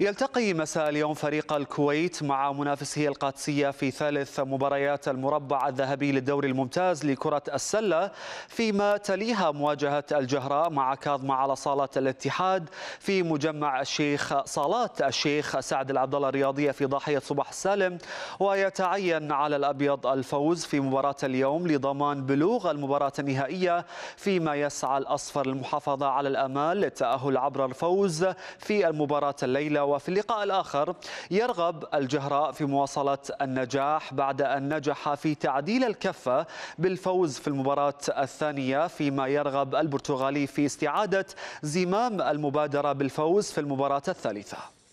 يلتقي مساء اليوم فريق الكويت مع منافسه القادسية في ثالث مباريات المربع الذهبي للدوري الممتاز لكرة السلة فيما تليها مواجهة الجهراء مع كاظم على صالة الاتحاد في مجمع الشيخ صالات الشيخ سعد العبدالله الرياضية في ضاحية صباح السالم ويتعين على الأبيض الفوز في مباراة اليوم لضمان بلوغ المباراة النهائية فيما يسعى الأصفر للمحافظة على الأمال للتأهل عبر الفوز في المباراة الليلة وفي اللقاء الآخر يرغب الجهراء في مواصلة النجاح بعد أن نجح في تعديل الكفة بالفوز في المباراة الثانية فيما يرغب البرتغالي في استعادة زمام المبادرة بالفوز في المباراة الثالثة